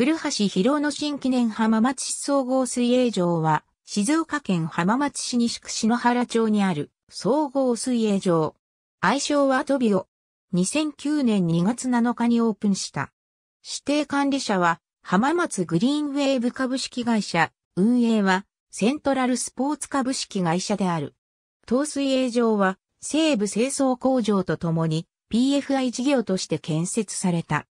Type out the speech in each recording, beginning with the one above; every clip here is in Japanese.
古橋博の新記念浜松市総合水泳場は、静岡県浜松市西区篠原町にある総合水泳場。愛称はトビオ。2009年2月7日にオープンした。指定管理者は、浜松グリーンウェーブ株式会社、運営は、セントラルスポーツ株式会社である。東水泳場は、西部清掃工場とともに、PFI 事業として建設された。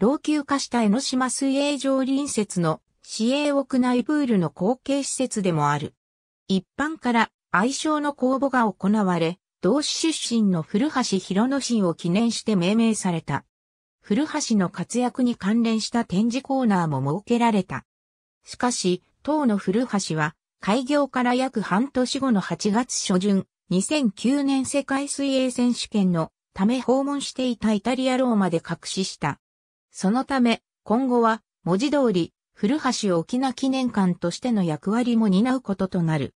老朽化した江ノ島水泳場隣接の市営屋内プールの後継施設でもある。一般から愛称の公募が行われ、同志出身の古橋博之氏を記念して命名された。古橋の活躍に関連した展示コーナーも設けられた。しかし、当の古橋は、開業から約半年後の8月初旬、2009年世界水泳選手権のため訪問していたイタリアローマで隠しした。そのため、今後は、文字通り、古橋沖縄記念館としての役割も担うこととなる。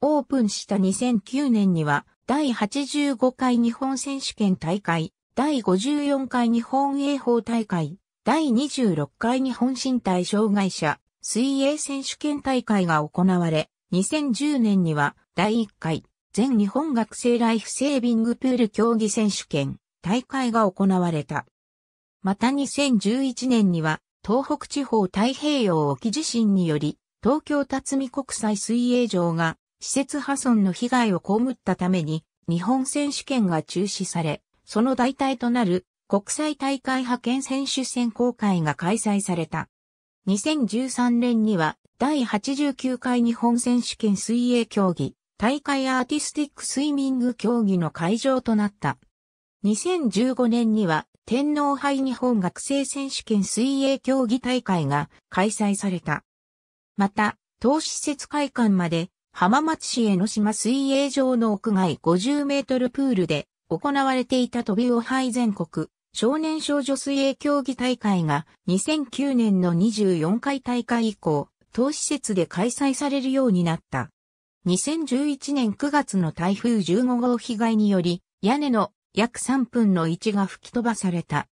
オープンした2009年には、第85回日本選手権大会、第54回日本泳法大会、第26回日本身体障害者、水泳選手権大会が行われ、2010年には、第1回、全日本学生ライフセービングプール競技選手権、大会が行われた。また2011年には、東北地方太平洋沖地震により、東京辰巳国際水泳場が施設破損の被害を被ったために、日本選手権が中止され、その代替となる国際大会派遣選手選考会が開催された。2013年には第89回日本選手権水泳競技大会アーティスティックスイミング競技の会場となった。2015年には天皇杯日本学生選手権水泳競技大会が開催された。また、当施設会館まで浜松市江ノ島水泳場の屋外50メートルプールで行われていた飛びオ杯全国少年少女水泳競技大会が2009年の24回大会以降、当施設で開催されるようになった。2011年9月の台風15号被害により、屋根の約3分の1が吹き飛ばされた。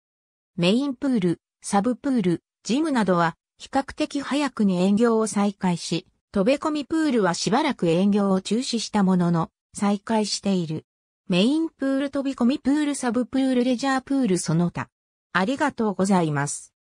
メインプール、サブプール、ジムなどは比較的早くに営業を再開し、飛び込みプールはしばらく営業を中止したものの、再開している。メインプール飛び込みプールサブプールレジャープールその他。ありがとうございます。